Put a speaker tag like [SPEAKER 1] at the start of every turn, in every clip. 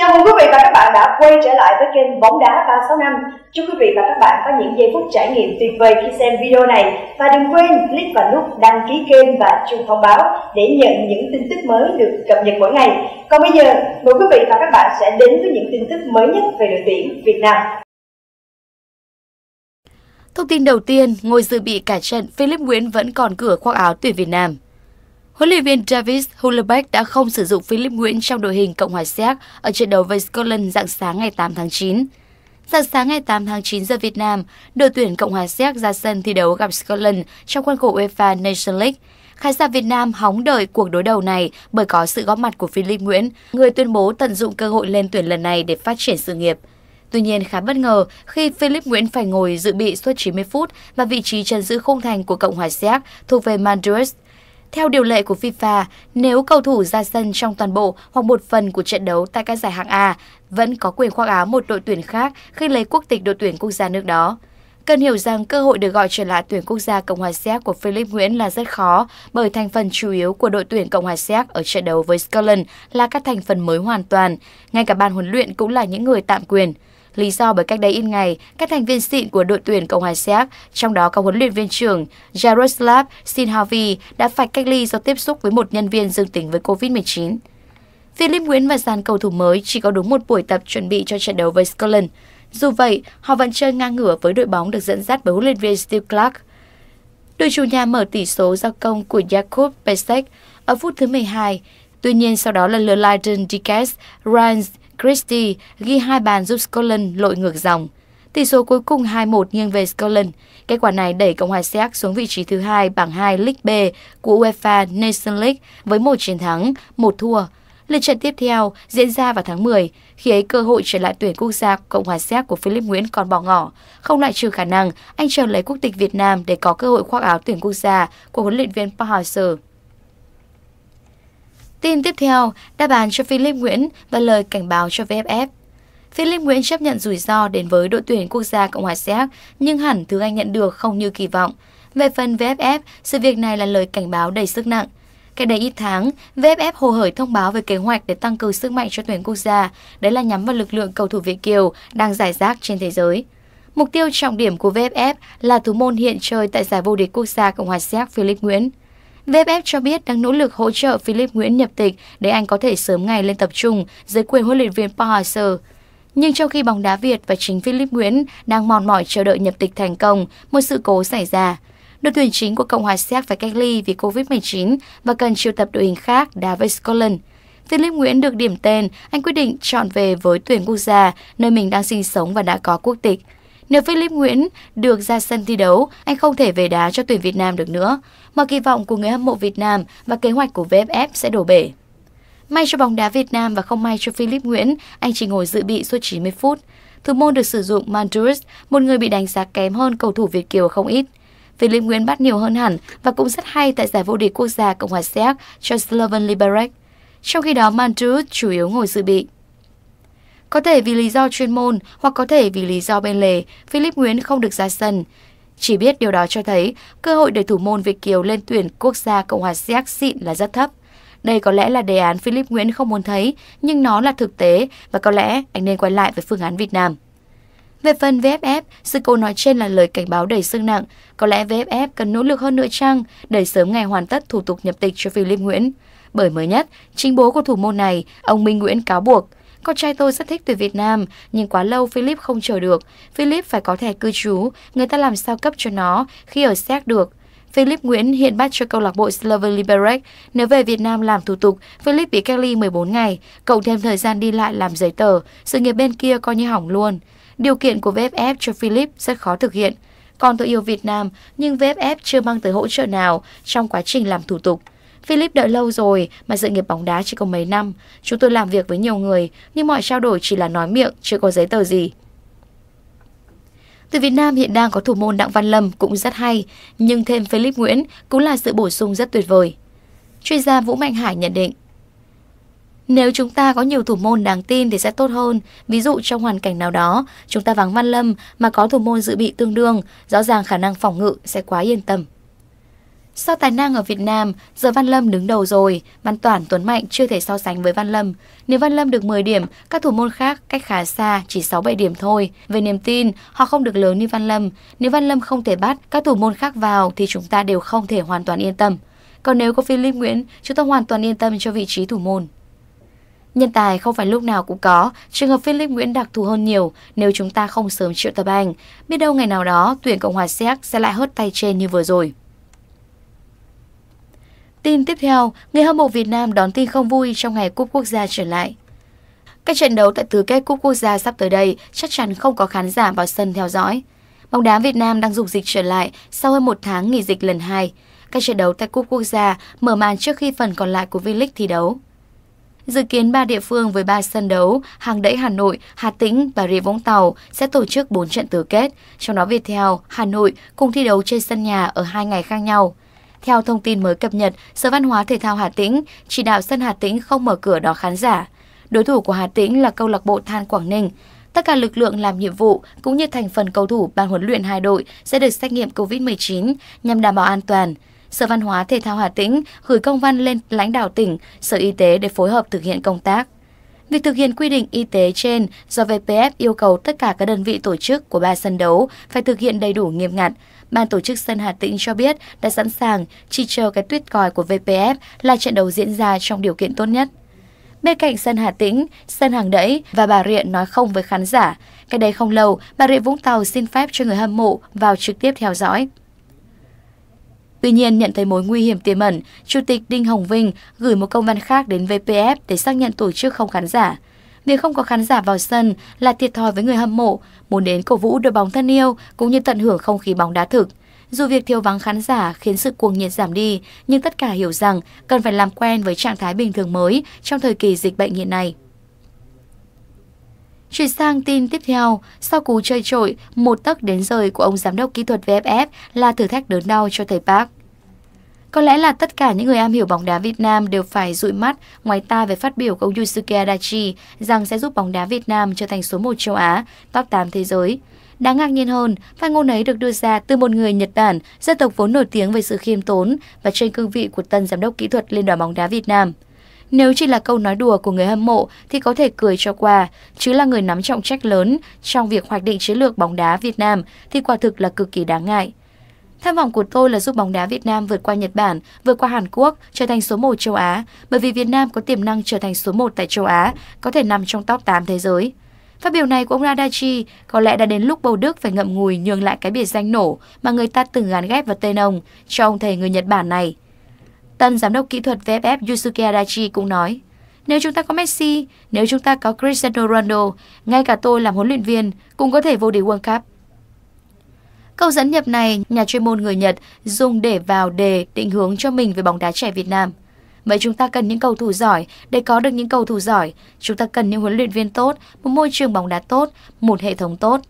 [SPEAKER 1] Chào mừng quý vị và các bạn đã quay trở lại với kênh Bóng Đá 365 Chúc quý vị và các bạn có những giây phút trải nghiệm tuyệt vời khi xem video này Và đừng quên click vào nút đăng ký kênh và chuông thông báo để nhận những tin tức mới được cập nhật mỗi ngày Còn bây giờ, mời quý vị và các bạn sẽ đến với những tin tức mới nhất về đội tuyển Việt Nam Thông tin đầu tiên, ngồi dự bị cả trận, Philip Nguyễn vẫn còn cửa khoác áo tuyển Việt Nam Huấn luyện viên Davis Hullebeck đã không sử dụng Philip Nguyễn trong đội hình Cộng hòa Séc ở trận đấu với Scotland dạng sáng ngày 8 tháng 9. Dạng sáng ngày 8 tháng 9 giờ Việt Nam, đội tuyển Cộng hòa Séc ra sân thi đấu gặp Scotland trong khuôn khổ UEFA Nations League. Khán giả Việt Nam hóng đợi cuộc đối đầu này bởi có sự góp mặt của Philip Nguyễn, người tuyên bố tận dụng cơ hội lên tuyển lần này để phát triển sự nghiệp. Tuy nhiên khá bất ngờ khi Philip Nguyễn phải ngồi dự bị suốt 90 phút và vị trí trần giữ khung thành của Cộng hòa Séc thuộc về Mandres. Theo điều lệ của FIFA, nếu cầu thủ ra sân trong toàn bộ hoặc một phần của trận đấu tại các giải hạng A, vẫn có quyền khoác áo một đội tuyển khác khi lấy quốc tịch đội tuyển quốc gia nước đó. Cần hiểu rằng cơ hội được gọi trở lại tuyển quốc gia Cộng hòa Séc của Philip Nguyễn là rất khó bởi thành phần chủ yếu của đội tuyển Cộng hòa Séc ở trận đấu với Scotland là các thành phần mới hoàn toàn, ngay cả ban huấn luyện cũng là những người tạm quyền. Lý do bởi cách đây ít ngày, các thành viên xịn của đội tuyển Cộng hòa Séc, trong đó có huấn luyện viên trưởng Jaroslav Sinhavi đã phải cách ly do tiếp xúc với một nhân viên dương tính với COVID-19. Philip Nguyễn và dàn cầu thủ mới chỉ có đúng một buổi tập chuẩn bị cho trận đấu với Scotland. Dù vậy, họ vẫn chơi ngang ngửa với đội bóng được dẫn dắt bởi huấn luyện viên Steve Clark. Đội chủ nhà mở tỷ số do công của Jakub Pesek ở phút thứ 12. Tuy nhiên sau đó là lượt Leiden Dikes, Ryan Christie ghi hai bàn giúp Scotland lội ngược dòng. Tỷ số cuối cùng 2-1 nghiêng về Scotland. Kết quả này đẩy Cộng hòa Séc xuống vị trí thứ hai bảng 2 League B của UEFA Nation League với một chiến thắng, một thua. Lượt trận tiếp theo diễn ra vào tháng 10, khi ấy cơ hội trở lại tuyển quốc gia Cộng hòa Séc của Philip Nguyễn còn bỏ ngỏ. Không loại trừ khả năng anh chờ lấy quốc tịch Việt Nam để có cơ hội khoác áo tuyển quốc gia của huấn luyện viên Park Hang-seo. Tin tiếp theo, đáp án cho Philip Nguyễn và lời cảnh báo cho VFF. Philip Nguyễn chấp nhận rủi ro đến với đội tuyển quốc gia Cộng hòa Séc, nhưng hẳn thứ anh nhận được không như kỳ vọng. Về phần VFF, sự việc này là lời cảnh báo đầy sức nặng. Cách đây ít tháng, VFF hồ hởi thông báo về kế hoạch để tăng cường sức mạnh cho tuyển quốc gia, đấy là nhắm vào lực lượng cầu thủ Việt Kiều đang giải rác trên thế giới. Mục tiêu trọng điểm của VFF là thủ môn hiện chơi tại giải vô địch quốc gia Cộng hòa Séc Philip Nguyễn. VFF cho biết đang nỗ lực hỗ trợ Philip Nguyễn nhập tịch để anh có thể sớm ngày lên tập trung dưới quyền huấn luyện viên Park Hang-seo. Nhưng trong khi bóng đá Việt và chính Philip Nguyễn đang mòn mỏi chờ đợi nhập tịch thành công, một sự cố xảy ra. Đội tuyển chính của Cộng hòa Séc phải cách ly vì Covid-19 và cần triệu tập đội hình khác đá với Scotland. Philip Nguyễn được điểm tên, anh quyết định chọn về với tuyển quốc gia, nơi mình đang sinh sống và đã có quốc tịch. Nếu Philip Nguyễn được ra sân thi đấu, anh không thể về đá cho tuyển Việt Nam được nữa. Mọi kỳ vọng của người hâm mộ Việt Nam và kế hoạch của VFF sẽ đổ bể. May cho bóng đá Việt Nam và không may cho Philip Nguyễn, anh chỉ ngồi dự bị suốt 90 phút. Thủ môn được sử dụng Mandurus, một người bị đánh giá kém hơn cầu thủ Việt Kiều không ít. Philip Nguyễn bắt nhiều hơn hẳn và cũng rất hay tại giải vô địch quốc gia Cộng hòa Séc cho Slovan Liberec. Trong khi đó Mandurus chủ yếu ngồi dự bị. Có thể vì lý do chuyên môn hoặc có thể vì lý do bên lề, Philip Nguyễn không được ra sân. Chỉ biết điều đó cho thấy cơ hội để thủ môn Việt Kiều lên tuyển quốc gia Cộng hòa Séc xịn là rất thấp. Đây có lẽ là đề án Philip Nguyễn không muốn thấy, nhưng nó là thực tế và có lẽ anh nên quay lại với phương án Việt Nam. Về phần VFF, sự cố nói trên là lời cảnh báo đầy sương nặng. Có lẽ VFF cần nỗ lực hơn nữa chăng để sớm ngày hoàn tất thủ tục nhập tịch cho Philip Nguyễn. Bởi mới nhất, chính bố của thủ môn này, ông Minh Nguyễn cáo buộc – con trai tôi rất thích tuyển Việt Nam, nhưng quá lâu Philip không chờ được. Philip phải có thẻ cư trú, người ta làm sao cấp cho nó khi ở Séc được. Philip Nguyễn hiện bắt cho câu lạc bộ Slovan Liberec. Nếu về Việt Nam làm thủ tục, Philip bị cách ly 14 ngày, cộng thêm thời gian đi lại làm giấy tờ, sự nghiệp bên kia coi như hỏng luôn. Điều kiện của VFF cho Philip rất khó thực hiện. Còn tôi yêu Việt Nam, nhưng VFF chưa mang tới hỗ trợ nào trong quá trình làm thủ tục. Philip đợi lâu rồi mà sự nghiệp bóng đá chỉ có mấy năm. Chúng tôi làm việc với nhiều người, nhưng mọi trao đổi chỉ là nói miệng, chưa có giấy tờ gì. Từ Việt Nam hiện đang có thủ môn Đặng Văn Lâm cũng rất hay, nhưng thêm Philip Nguyễn cũng là sự bổ sung rất tuyệt vời. Chuyên gia Vũ Mạnh Hải nhận định, nếu chúng ta có nhiều thủ môn đáng tin thì sẽ tốt hơn. Ví dụ trong hoàn cảnh nào đó, chúng ta vắng Văn Lâm mà có thủ môn dự bị tương đương, rõ ràng khả năng phòng ngự sẽ quá yên tâm. Sau tài năng ở Việt Nam, giờ Văn Lâm đứng đầu rồi, Văn Toản Tuấn Mạnh chưa thể so sánh với Văn Lâm. Nếu Văn Lâm được 10 điểm, các thủ môn khác cách khá xa, chỉ 6-7 điểm thôi. Về niềm tin, họ không được lớn như Văn Lâm. Nếu Văn Lâm không thể bắt các thủ môn khác vào thì chúng ta đều không thể hoàn toàn yên tâm. Còn nếu có Philip Nguyễn, chúng ta hoàn toàn yên tâm cho vị trí thủ môn. Nhân tài không phải lúc nào cũng có, trường hợp Philip Nguyễn đặc thù hơn nhiều nếu chúng ta không sớm triệu tập anh. Biết đâu ngày nào đó tuyển Cộng hòa Séc sẽ lại hớt tay trên như vừa rồi. Tin tiếp theo, người hâm mộ Việt Nam đón tin không vui trong ngày Cúp Quốc gia trở lại. Các trận đấu tại tứ kết Cúp Quốc gia sắp tới đây chắc chắn không có khán giả vào sân theo dõi. Bóng đá Việt Nam đang dục dịch trở lại sau hơn một tháng nghỉ dịch lần hai. Các trận đấu tại Cúp Quốc gia mở màn trước khi phần còn lại của V-League thi đấu. Dự kiến ba địa phương với ba sân đấu, Hàng Đẫy Hà Nội, Hà Tĩnh, và Rịa Vũng Tàu sẽ tổ chức 4 trận tứ kết, trong đó Viettel, Hà Nội cùng thi đấu trên sân nhà ở hai ngày khác nhau. Theo thông tin mới cập nhật, Sở Văn hóa Thể thao Hà Tĩnh chỉ đạo sân Hà Tĩnh không mở cửa đón khán giả. Đối thủ của Hà Tĩnh là câu lạc bộ Than Quảng Ninh. Tất cả lực lượng làm nhiệm vụ cũng như thành phần cầu thủ ban huấn luyện hai đội sẽ được xét nghiệm COVID-19 nhằm đảm bảo an toàn. Sở Văn hóa Thể thao Hà Tĩnh gửi công văn lên lãnh đạo tỉnh, Sở Y tế để phối hợp thực hiện công tác. Việc thực hiện quy định y tế trên do VPF yêu cầu tất cả các đơn vị tổ chức của ba sân đấu phải thực hiện đầy đủ nghiêm ngặt. Ban tổ chức sân Hà Tĩnh cho biết đã sẵn sàng chỉ chờ cái tuyết còi của VPF là trận đấu diễn ra trong điều kiện tốt nhất. Bên cạnh sân Hà Tĩnh, sân Hàng Đẫy và Bà Rịa nói không với khán giả. Cái đây không lâu, Bà Rịa Vũng Tàu xin phép cho người hâm mộ vào trực tiếp theo dõi. Tuy nhiên, nhận thấy mối nguy hiểm tiềm ẩn, Chủ tịch Đinh Hồng Vinh gửi một công văn khác đến VPF để xác nhận tổ chức không khán giả. Việc không có khán giả vào sân là thiệt thòi với người hâm mộ, muốn đến cổ vũ đội bóng thân yêu cũng như tận hưởng không khí bóng đá thực. Dù việc thiếu vắng khán giả khiến sự cuồng nhiệt giảm đi, nhưng tất cả hiểu rằng cần phải làm quen với trạng thái bình thường mới trong thời kỳ dịch bệnh hiện nay. Chuyển sang tin tiếp theo, sau cú chơi trội, một tấc đến rời của ông giám đốc kỹ thuật VFF là thử thách đớn đau cho thầy Park. Có lẽ là tất cả những người am hiểu bóng đá Việt Nam đều phải dụi mắt ngoài ta về phát biểu của ông Yusuke Adachi rằng sẽ giúp bóng đá Việt Nam trở thành số 1 châu Á, top 8 thế giới. Đáng ngạc nhiên hơn, phát ngôn ấy được đưa ra từ một người Nhật Bản, dân tộc vốn nổi tiếng về sự khiêm tốn và trên cương vị của tân giám đốc kỹ thuật Liên đoàn bóng đá Việt Nam. Nếu chỉ là câu nói đùa của người hâm mộ thì có thể cười cho qua, chứ là người nắm trọng trách lớn trong việc hoạch định chiến lược bóng đá Việt Nam thì quả thực là cực kỳ đáng ngại. Tham vọng của tôi là giúp bóng đá Việt Nam vượt qua Nhật Bản, vượt qua Hàn Quốc, trở thành số 1 châu Á, bởi vì Việt Nam có tiềm năng trở thành số 1 tại châu Á, có thể nằm trong top 8 thế giới. Phát biểu này của ông Radachi có lẽ đã đến lúc bầu Đức phải ngậm ngùi nhường lại cái biệt danh nổ mà người ta từng gán ghép vào tên ông cho ông thầy người Nhật Bản này. Tân giám đốc kỹ thuật VFF Yusuke Adachi cũng nói, nếu chúng ta có Messi, nếu chúng ta có Cristiano Ronaldo, ngay cả tôi làm huấn luyện viên cũng có thể vô địch World Cup. Câu dẫn nhập này, nhà chuyên môn người Nhật dùng để vào đề định hướng cho mình về bóng đá trẻ Việt Nam. Vậy chúng ta cần những cầu thủ giỏi, để có được những cầu thủ giỏi, chúng ta cần những huấn luyện viên tốt, một môi trường bóng đá tốt, một hệ thống tốt.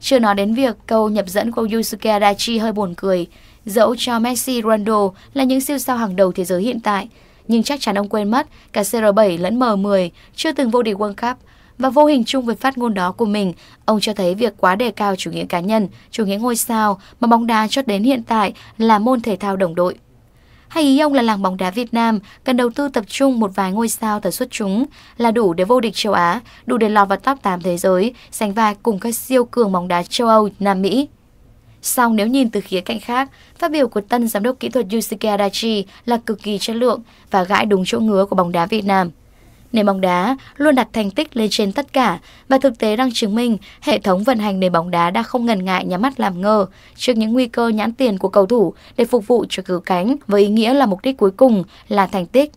[SPEAKER 1] Chưa nói đến việc câu nhập dẫn của Yusuke Adachi hơi buồn cười, Dẫu cho Messi, Ronaldo là những siêu sao hàng đầu thế giới hiện tại, nhưng chắc chắn ông quên mất cả CR7 lẫn M10 chưa từng vô địch World Cup. Và vô hình chung với phát ngôn đó của mình, ông cho thấy việc quá đề cao chủ nghĩa cá nhân, chủ nghĩa ngôi sao mà bóng đá cho đến hiện tại là môn thể thao đồng đội. Hay ý ông là làng bóng đá Việt Nam cần đầu tư tập trung một vài ngôi sao tờ xuất chúng là đủ để vô địch châu Á, đủ để lọt vào top 8 thế giới, sánh vai cùng các siêu cường bóng đá châu Âu, Nam Mỹ. Song nếu nhìn từ khía cạnh khác, phát biểu của tân giám đốc kỹ thuật Yusuke Adachi là cực kỳ chất lượng và gãi đúng chỗ ngứa của bóng đá Việt Nam. Nền bóng đá luôn đặt thành tích lên trên tất cả và thực tế đang chứng minh hệ thống vận hành nền bóng đá đã không ngần ngại nhắm mắt làm ngơ trước những nguy cơ nhãn tiền của cầu thủ để phục vụ cho cứu cánh với ý nghĩa là mục đích cuối cùng là thành tích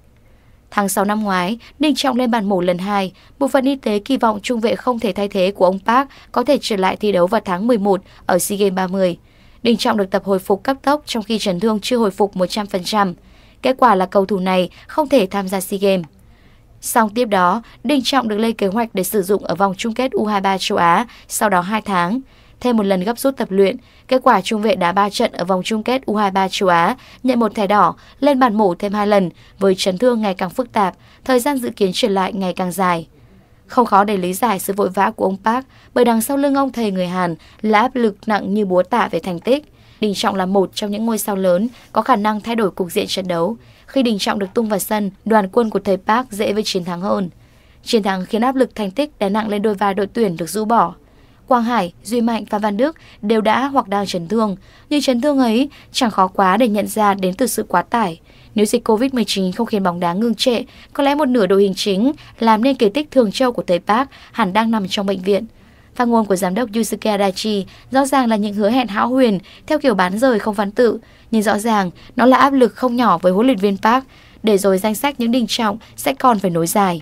[SPEAKER 1] Tháng 6 năm ngoái, Đình Trọng lên bàn mổ lần 2. Bộ phận y tế kỳ vọng trung vệ không thể thay thế của ông Park có thể trở lại thi đấu vào tháng 11 ở SEA Games 30. Đình Trọng được tập hồi phục cấp tốc trong khi chấn thương chưa hồi phục 100%. Kết quả là cầu thủ này không thể tham gia SEA Games. Song tiếp đó, Đình Trọng được lên kế hoạch để sử dụng ở vòng chung kết U23 châu Á sau đó 2 tháng thêm một lần gấp rút tập luyện. Kết quả trung vệ đá 3 trận ở vòng chung kết U23 châu Á, nhận một thẻ đỏ, lên bàn mổ thêm hai lần, với chấn thương ngày càng phức tạp, thời gian dự kiến trở lại ngày càng dài. Không khó để lý giải sự vội vã của ông Park, bởi đằng sau lưng ông thầy người Hàn là áp lực nặng như búa tạ về thành tích. Đình Trọng là một trong những ngôi sao lớn có khả năng thay đổi cục diện trận đấu. Khi Đình Trọng được tung vào sân, đoàn quân của thầy Park dễ với chiến thắng hơn. Chiến thắng khiến áp lực thành tích đè nặng lên đôi vai đội tuyển được rũ bỏ. Quang Hải, Duy Mạnh và Văn Đức đều đã hoặc đang chấn thương, nhưng chấn thương ấy chẳng khó quá để nhận ra đến từ sự quá tải. Nếu dịch Covid-19 không khiến bóng đá ngưng trệ, có lẽ một nửa đội hình chính làm nên kỳ tích thường châu của Tây Park hẳn đang nằm trong bệnh viện. Phát ngôn của giám đốc Yusuke Daichi rõ ràng là những hứa hẹn hão huyền theo kiểu bán rời không văn tự, nhưng rõ ràng nó là áp lực không nhỏ với huấn luyện viên Park, để rồi danh sách những đình trọng sẽ còn phải nối dài.